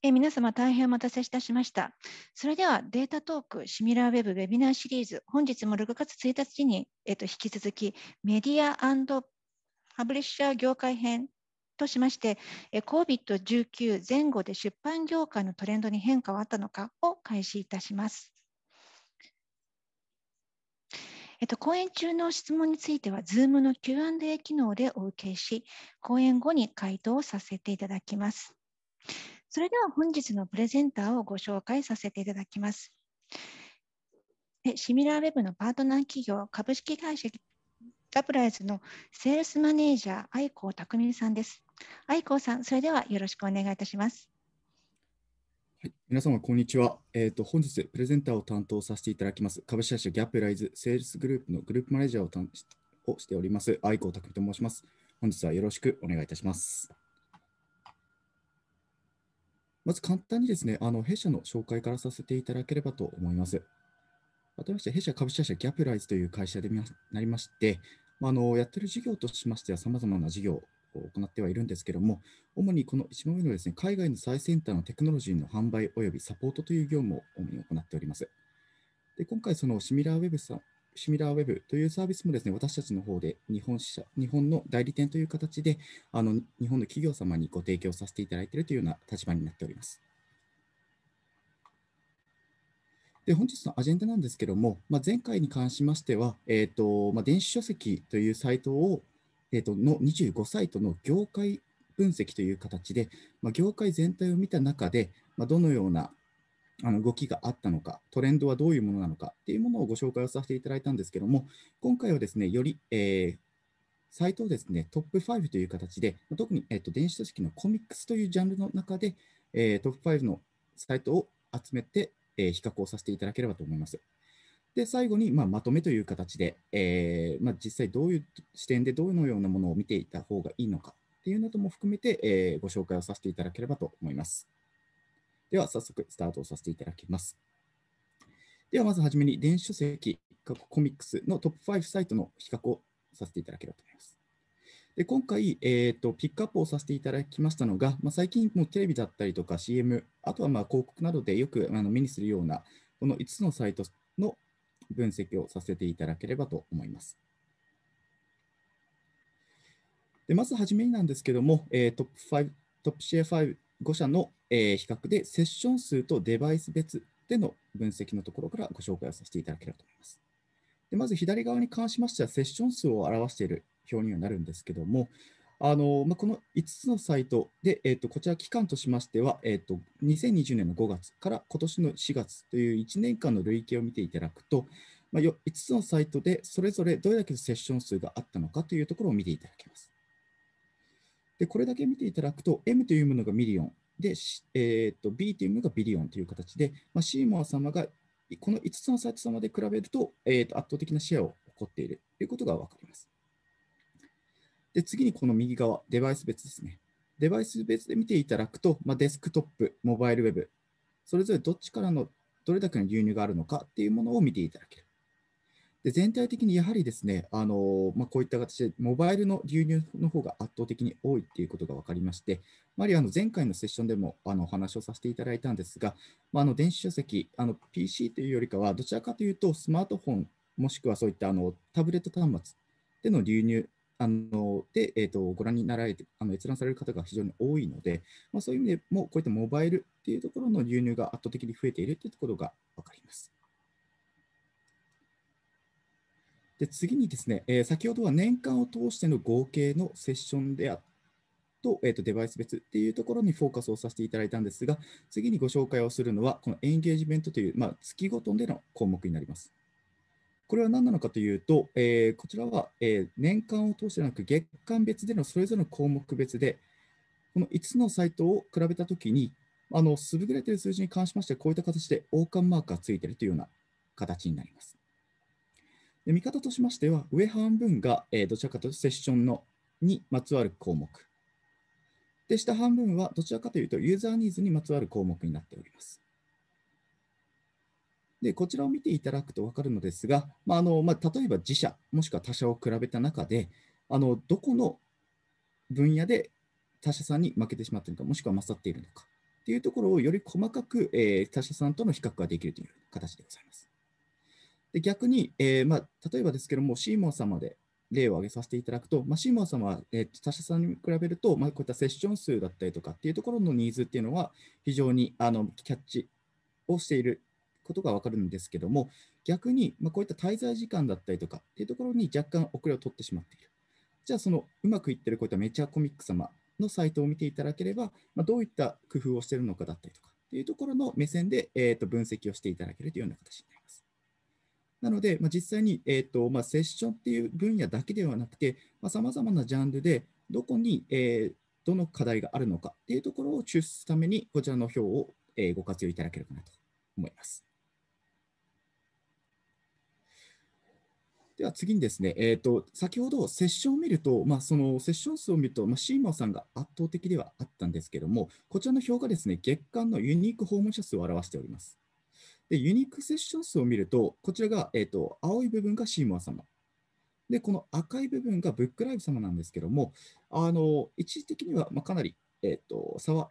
え皆様大変お待たせいたしました。それではデータトークシミュラーウェブウェビナーシリーズ、本日も6月1日に、えっと、引き続きメディアパブリッシャー業界編としまして、COVID-19 前後で出版業界のトレンドに変化はあったのかを開始いたします。えっと、講演中の質問については、Zoom の Q&A 機能でお受けし、講演後に回答をさせていただきます。それでは本日のプレゼンターをご紹介させていただきます。シミラーウェブのパートナー企業株式会社ダプライズのセールスマネージャー愛子匠さんです。愛子さん、それではよろしくお願いいたします。はい、皆様、こんにちは、えーと。本日、プレゼンターを担当させていただきます、株式会社ギャップライズセールスグループのグループマネージャーををしております、愛子匠と申します。本日はよろしくお願いいたします。まず簡単にですね、あの弊社の紹介からさせていただければと思います。まして、弊社株式会社ギャプライズという会社でなりまして、まあ、のやってる事業としましては、さまざまな事業を行ってはいるんですけれども、主にこの一番上のですね海外の最先端のテクノロジーの販売およびサポートという業務を主に行っております。で今回、そのシミラーウェブさんシミラーウェブというサービスもですね、私たちの方で日本支社、日本の代理店という形で、あの日本の企業様にご提供させていただいているというような立場になっております。で本日のアジェンダなんですけども、まあ、前回に関しましては、えーとまあ、電子書籍というサイトを、えー、との25サイトの業界分析という形で、まあ、業界全体を見た中で、まどのようなあの動きがあったのか、トレンドはどういうものなのかっていうものをご紹介をさせていただいたんですけども、今回はですね、より、えー、サイトをですね、トップ5という形で、特に、えーと、電子書籍のコミックスというジャンルの中で、えー、トップ5のサイトを集めて、えー、比較をさせていただければと思います。で、最後に、まあ、まとめという形で、えー、まあ、実際どういう視点でどのようなものを見ていた方がいいのかっていうなども含めて、えご紹介をさせていただければと思います。では、早速スタートさせていただきます。では、まずはじめに電子書籍、過去コミックスのトップ5サイトの比較をさせていただければと思います。で今回、えーと、ピックアップをさせていただきましたのが、まあ、最近もテレビだったりとか CM、あとはまあ広告などでよくあの目にするような、この5つのサイトの分析をさせていただければと思います。でまずはじめになんですけども、えー、トップ5、トップシェア5 5社の、えー、比較でセッション数とデバイス別での分析のところからご紹介をさせていただければと思います。でまず左側に関しましては、セッション数を表している表にはなるんですけども、あのまあ、この5つのサイトで、えー、とこちら期間としましては、えー、と2020年の5月から今年の4月という1年間の累計を見ていただくと、まあ、5つのサイトでそれぞれどれだけセッション数があったのかというところを見ていただけます。で、これだけ見ていただくと、M というものがミリオン、で、えー、と B というものがビリオンという形で、まあ、シーモア様がこの5つのサイト様で比べると,、えー、と圧倒的なシェアを誇っているということが分かります。で次にこの右側、デバイス別ですね。デバイス別で見ていただくと、まあ、デスクトップ、モバイルウェブ、それぞれどっちからのどれだけの流入があるのかっていうものを見ていただける。で全体的にやはりですね、あのまあ、こういった形でモバイルの流入の方が圧倒的に多いということが分かりまして、やはあの前回のセッションでもあのお話をさせていただいたんですが、まあ、あの電子書籍、PC というよりかは、どちらかというとスマートフォン、もしくはそういったあのタブレット端末での流入あので、えーと、ご覧になられて、あの閲覧される方が非常に多いので、まあ、そういう意味でも、こういったモバイルというところの流入が圧倒的に増えているというところが分かります。で次にですね、えー、先ほどは年間を通しての合計のセッションであっと,、えー、とデバイス別っていうところにフォーカスをさせていただいたんですが、次にご紹介をするのは、このエンゲージメントという、まあ、月ごとでの項目になります。これは何なのかというと、えー、こちらは、えー、年間を通してなく月間別でのそれぞれの項目別で、この5つのサイトを比べたときに、あの優れている数字に関しまして、こういった形で王冠マークがついているというような形になります。で見方としましては、上半分が、えどちらかというとセッションのにまつわる項目。で、下半分はどちらかというとユーザーニーズにまつわる項目になっております。で、こちらを見ていただくと分かるのですが、まあのまあ、例えば自社、もしくは他社を比べた中で、あのどこの分野で他社さんに負けてしまっているのか、もしくは勝っているのかというところをより細かく、えー、他社さんとの比較ができるという形でございます。で逆に、えーまあ、例えばですけども、シーモン様で例を挙げさせていただくと、まあ、シーモン様は、えー、他社さんに比べると、まあ、こういったセッション数だったりとかっていうところのニーズっていうのは、非常にあのキャッチをしていることが分かるんですけども、逆に、まあ、こういった滞在時間だったりとかっていうところに若干遅れを取ってしまっている。じゃあ、そのうまくいってるこういったメチャーコミック様のサイトを見ていただければ、まあ、どういった工夫をしているのかだったりとかっていうところの目線で、えー、と分析をしていただけるというような形になります。なので、まあ、実際に、えーとまあ、セッションっていう分野だけではなくて、さまざ、あ、まなジャンルでどこに、えー、どの課題があるのかっていうところを抽出するために、こちらの表を、えー、ご活用いただければなと思います。では次にですね、えーと、先ほどセッションを見ると、まあ、そのセッション数を見ると、まあ、シーマーさんが圧倒的ではあったんですけども、こちらの表がですね、月間のユニーク訪問者数を表しております。で、ユニークセッション数を見ると、こちらが、えーと、青い部分がシーモア様。で、この赤い部分がブックライブ様なんですけども、あの一時的には、まあ、かなり、えーと、差は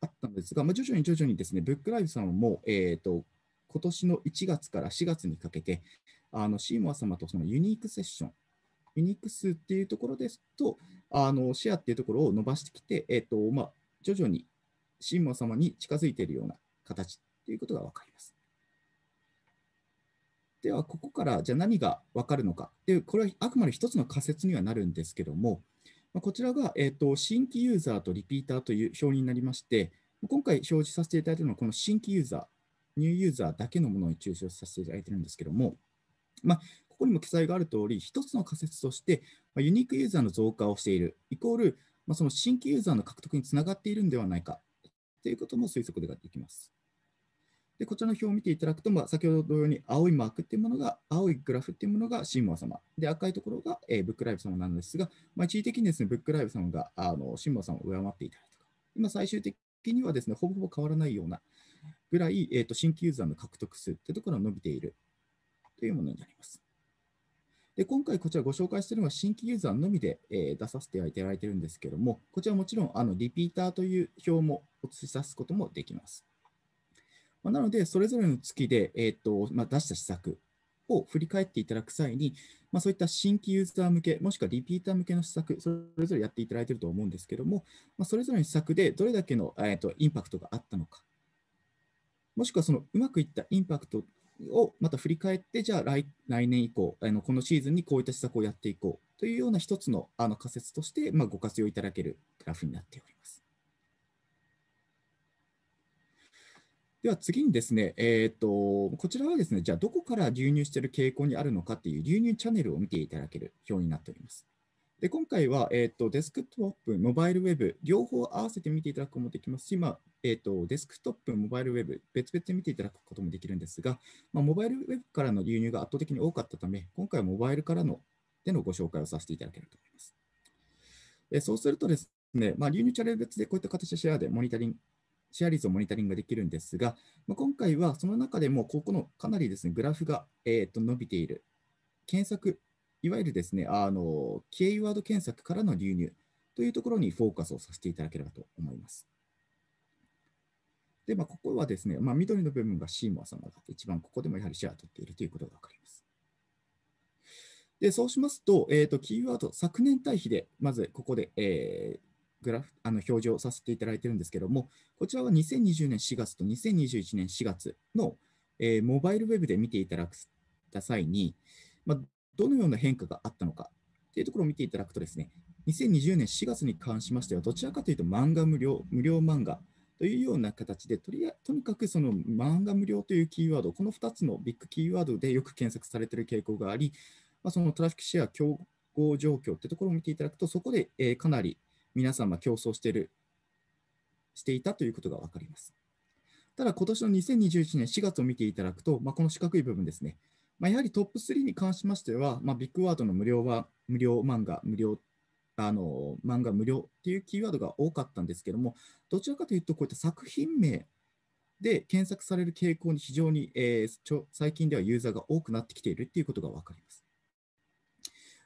あったんですが、まあ、徐々に徐々にですね、ブックライブ様も、えーと、と今年の1月から4月にかけて、あのシーモア様とそのユニークセッション、ユニーク数っていうところですと、あのシェアっていうところを伸ばしてきて、えーとまあ、徐々にシーモア様に近づいているような形っていうことが分かります。ではここからじゃあ何が分かるのかでこれはあくまで一つの仮説にはなるんですけども、まあ、こちらが、えーと、新規ユーザーとリピーターという表になりまして今回表示させていただいているのはこの新規ユーザーニューユーザーだけのものに抽象させていただいているんですけども、まあ、ここにも記載がある通り一つの仮説として、まあ、ユニークユーザーの増加をしているイコール、まあ、その新規ユーザーの獲得につながっているんではないかということも推測ができます。で、こちらの表を見ていただくと、まあ、先ほど同様に青いマークっていうものが、青いグラフっていうものがシンモア様。で、赤いところが、えー、ブックライブ様なんですが、まあ、一時的にですね、ブックライブ様があのシンモア様を上回っていたりとか、今最終的にはですね、ほぼほぼ変わらないようなぐらい、えーと、新規ユーザーの獲得数っていうところが伸びているというものになります。で今回、こちらご紹介しているのは新規ユーザーのみで、え出させていただいているんですけれども、こちらもちろんあのリピーターという表もお指すこともできます。まあ、なので、それぞれの月で、えーとまあ、出した施策を振り返っていただく際に、まあ、そういった新規ユーザー向け、もしくはリピーター向けの施策、それぞれやっていただいていると思うんですけども、まあ、それぞれの施策でどれだけの、えーと、インパクトがあったのか、もしくはそのうまくいったインパクトをまた振り返って、じゃあ来年以降あの、このシーズンにこういった施策をやっていこうというような一つのあの仮説として、まあ、ご活用いただけるグラフになっております。では次にですね、えーと、こちらはですね、じゃあどこから流入している傾向にあるのかっていう流入チャンネルを見ていただける表になっております。で今回は、えーと、デスクトップ、モバイルウェブ、両方合わせて見ていただくこともできますし、まあ、えーと、デスクトップ、モバイルウェブ、別々で見ていただくこともできるんですが、まあ、モバイルウェブからの流入が圧倒的に多かったため、今回はモバイルからのでのご紹介をさせていただけると思います。えそうするとですね、まあ、流入チャンネル別でこういった形でシェアでモニタリングシェア率をモニタリングできるんですが、まあ、今回はその中でも、ここのかなりですね、グラフが、えー、と伸びている。検索、いわゆるですね、あの、キーワード検索からの流入というところにフォーカスをさせていただければと思います。で、まあ、ここはですね、まあ、緑の部分がシーモアさんが一番ここでもやはりシェアを取っているということがわかります。で、そうしますと、えっ、ー、と、キーワード、昨年対比で、まずここで、えー、グラフあの表示をさせていただいているんですけども、こちらは2020年4月と2021年4月の、えー、モバイルウェブで見ていただくた際に、まあ、どのような変化があったのかというところを見ていただくとですね、2020年4月に関しましては、どちらかというと漫画無料、無料漫画というような形で、とりあとにかくその漫画無料というキーワード、この2つのビッグキーワードでよく検索されている傾向があり、まあ、そのトラフィックシェア競合状況というところを見ていただくと、そこで、えー、かなり皆様競争してる、していたということが分かります。ただ、今年の2021年4月を見ていただくと、まあ、この四角い部分ですね、まあ、やはりトップ3に関しましては、まあ、ビッグワードの無料は、無料漫画、無料あの漫画無料っていうキーワードが多かったんですけども、どちらかというと、こういった作品名で検索される傾向に非常に、えー、最近ではユーザーが多くなってきているっていうことが分かります。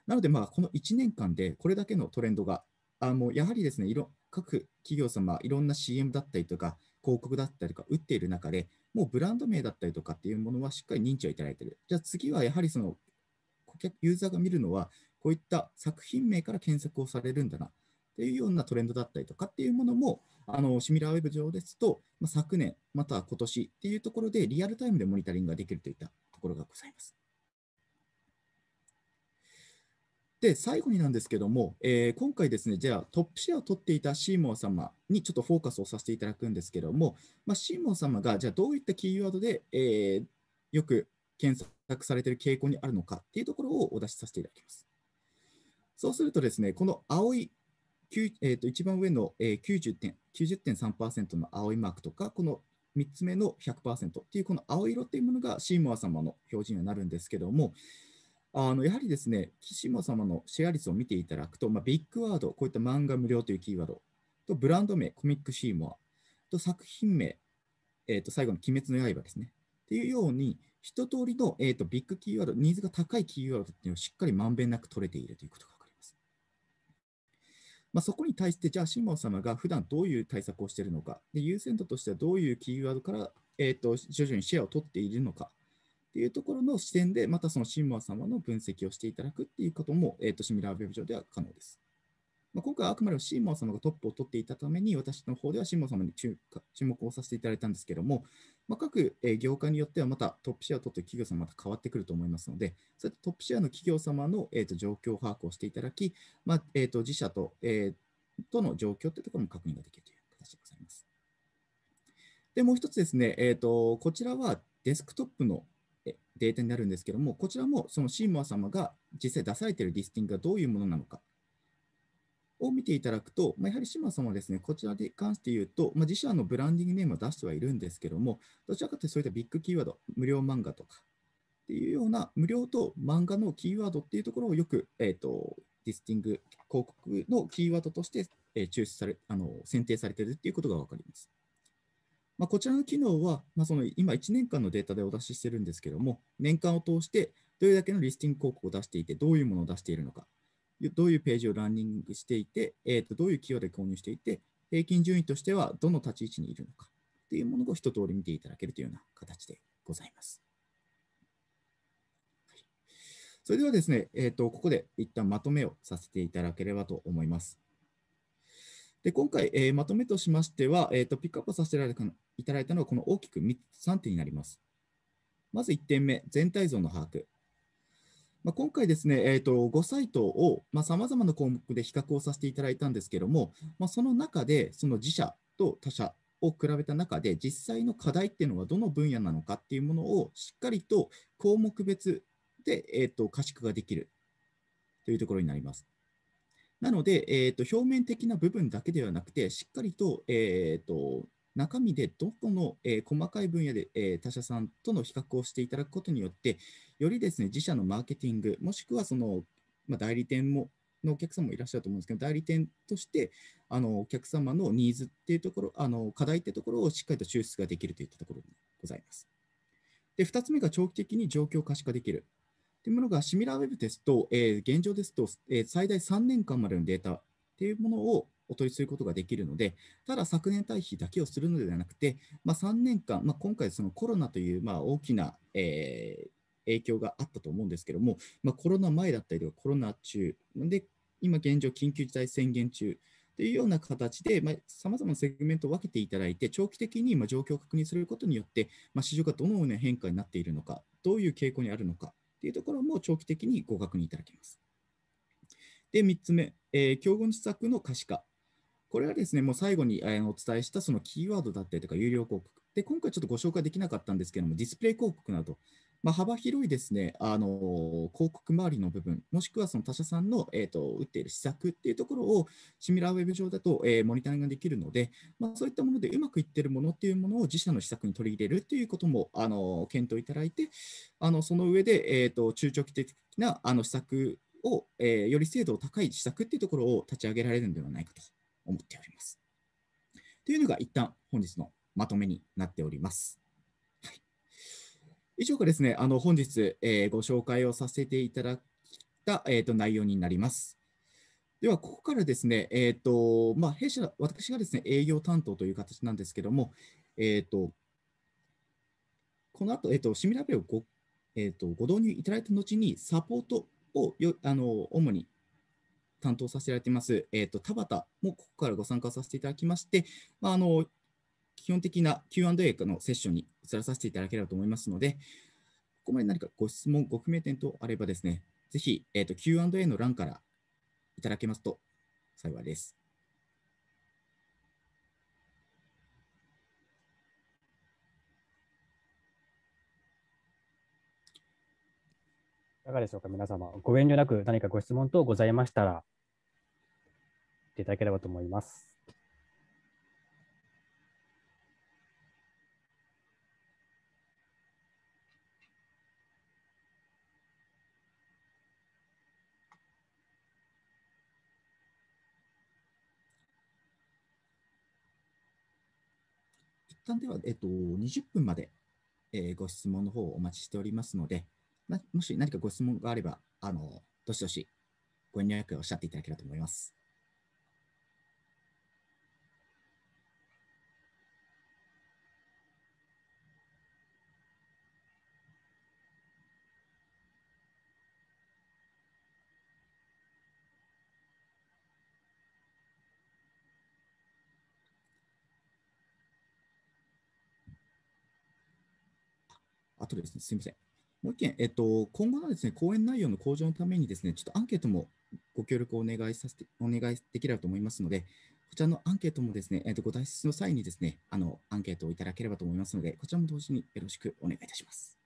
なので、この1年間でこれだけのトレンドがあもうやはりですね、いろ各企業様、いろんな CM だったりとか、広告だったりとか打っている中で、もうブランド名だったりとかっていうものはしっかり認知をいただいている。じゃあ次はやはりその顧客、ユーザーが見るのは、こういった作品名から検索をされるんだなっていうようなトレンドだったりとかっていうものも、あのシミュラーウェブ上ですと、まあ、昨年、または今年っていうところでリアルタイムでモニタリングができるといったところがございます。で、最後になんですけども、えー、今回ですね、じゃあトップシェアを取っていたシーモア様にちょっとフォーカスをさせていただくんですけども、まあ、シーモア様がじゃあどういったキーワードで、えー、よく検索されている傾向にあるのかっていうところをお出しさせていただきます。そうするとですね、この青い、えー、と一番上の90.3%の青いマークとか、この3つ目の100%っていうこの青色っていうものがシーモア様の表示にはなるんですけども、あのやはりですね、岸本様のシェア率を見ていただくと、まあ、ビッグワード、こういった漫画無料というキーワード、とブランド名、コミックシーモア、と作品名、えー、と最後の鬼滅の刃ですね。っていうように、一通りの、えー、とビッグキーワード、ニーズが高いキーワードっていうのをしっかりまんべんなく取れているということが分かります。まあ、そこに対して、じゃあ、シモ様が普段どういう対策をしているのかで、優先度としてはどういうキーワードから、えー、と徐々にシェアを取っているのかっていうところの視点で、またそのシンマー様の分析をしていただくっていうことも、えーと、シミュラーウェブ上では可能です。まあ、今回はあくまでもシーモア様がトップを取っていたために、私の方ではシーモア様に注目をさせていただいたんですけども、まあ、各業界によってはまたトップシェアを取っている企業様また変わってくると思いますので、そういったトップシェアの企業様の、えー、と状況把握をしていただき、まあえー、と自社と,、えー、との状況というところも確認ができるという形でございます。で、もう一つですね、えーとこちらはデスクトップのデータになるんですけども、こちらもそのシーモア様が実際出されているリスティングがどういうものなのかを見ていただくと、まあ、やはりシーモア様はですね、こちらに関して言うと、まあ、自社のブランディングネームを出してはいるんですけども、どちらかというとそういったビッグキーワード、無料漫画とかっていうような無料と漫画のキーワードっていうところをよく、えーと、リスティング、広告のキーワードとして、えー、抽出されあの選定されているっていうことが分かります。まあ、こちらの機能は、まあ、その今1年間のデータでお出ししてるんですけども、年間を通してどれだけのリスティング広告を出していて、どういうものを出しているのか、どういうページをランニングしていて、えー、とどういう企業で購入していて、平均順位としてはどの立ち位置にいるのかというものを一通り見ていただけるというような形でございます。それではですね、えー、とここで一旦まとめをさせていただければと思います。で今回、えー、まとめとしましては、えーと、ピックアップさせていただいたのは、この大きく 3, 3点になります。まず1点目、全体像の把握。まあ、今回ですね、えーと、5サイトをさまざ、まな項目で比較をさせていただいたんですけども、まあ、その中で、その自社と他社を比べた中で、実際の課題っていうのはどの分野なのかっていうものをしっかりと項目別で、えーと可視化ができるというところになります。なので、えーと、表面的な部分だけではなくて、しっかりと,、えーと、中身でどこの、えー、細かい分野で、えー、他社さんとの比較をしていただくことによって、よりですね自社のマーケティング、もしくはその、まあ、代理店ものお客様もいらっしゃると思うんですけど、代理店としてあのお客様のニーズっていうところ、あの課題っていうところをしっかりと抽出ができるといったところにございます。で2つ目が長期的に状況可視化できる。というものが、シミラーウェブですと、え現状ですと、え最大3年間までのデータというものをお取りすることができるので、ただ昨年対比だけをするのではなくて、まあ、3年間、まあ、今回そのコロナというまあ大きな、え影響があったと思うんですけども、まあ、コロナ前だったりとかコロナ中で、今現状緊急事態宣言中というような形で、さまざ、まなセグメントを分けていただいて、長期的にま状況を確認することによって、ま市場がどのような変化になっているのか、どういう傾向にあるのかっていうところも長期的にご確認いただけます。で、3つ目、えー、競合の施策の可視化。これはですね、もう最後にお伝えしたそのキーワードだったりとか、有料広告。で、今回ちょっとご紹介できなかったんですけども、ディスプレイ広告など、まあ、幅広いですね、あの広告周りの部分、もしくはその他社さんの、えーと、打っている施策っていうところを、シミュラーウェブ上だと、えー、モニタリングができるので、まあ、そういったものでうまくいっているものっていうものを自社の施策に取り入れるっていうことも、あの検討いただいて、あのその上で、えーと、中長期的なあの施策を、えー、より精度の高い施策っていうところを立ち上げられるのではないかと思っております。というのが一旦本日のまとめになっております。以上がですね、あの本日、えー、ご紹介をさせていただいた、えーと、内容になります。では、ここからですね、えーとまあ、弊社私がですね営業担当という形なんですけども、えーと、この後、えーと、シミラベをご,、えー、とご導入いただいた後に、サポートをよあの主に担当させていただいています、えー、と田畑もここからご参加させていただきまして、まあ、あの基本的な Q&A のセッションに移らさせていただければと思いますので、ここまで何かご質問、ご不明点等あればですね、ぜひ、えー Q&A の欄からいただけますと幸いです。いかがでしょうか、皆様。ご遠慮なく何かご質問等ございましたら、いただければと思います。間では、えっと、20分まで、えご質問の方をお待ちしておりますので、もし何かご質問があれば、あの、どしどしご連絡をおっしゃっていただければと思います。あとですね、すみません。もう一件、えっと、今後のですね、講演内容の向上のためにですね、ちょっとアンケートもご協力をお願いさせて、お願いできればと思いますので、こちらのアンケートもですね、えっと、ご退出の際にですね、あの、アンケートをいただければと思いますので、こちらも同時によろしくお願いいたします。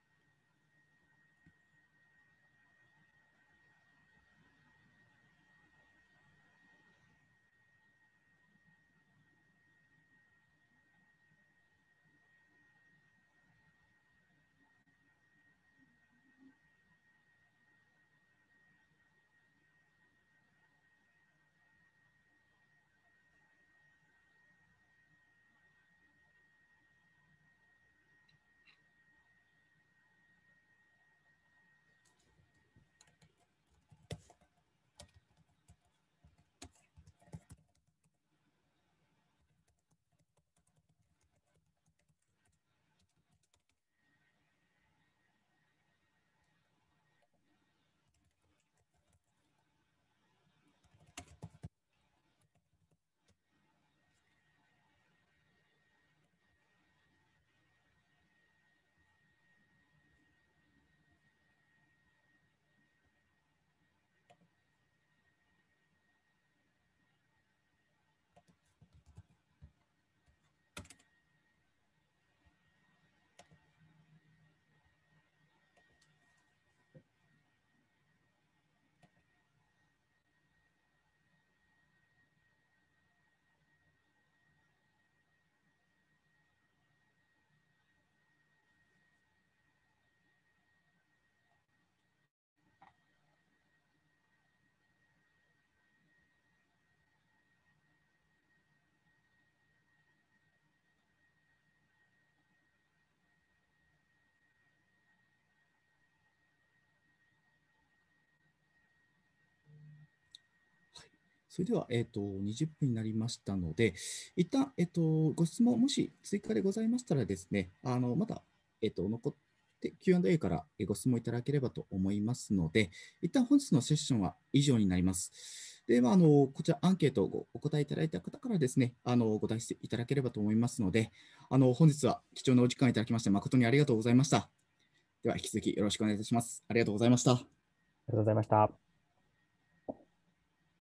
それでは、えっ、と、20分になりましたので、一旦、えっ、と、ご質問、もし追加でございましたらですね、あの、まだ、えっ、と、残って、Q&A からご質問いただければと思いますので、一旦本日のセッションは以上になります。で、まあ、あの、こちらアンケートをお答えいただいた方からですね、あの、ご出しいただければと思いますので、あの、本日は貴重なお時間いただきまして誠にありがとうございました。では、引き続きよろしくお願いいたします。ありがとうございました。ありがとうございました。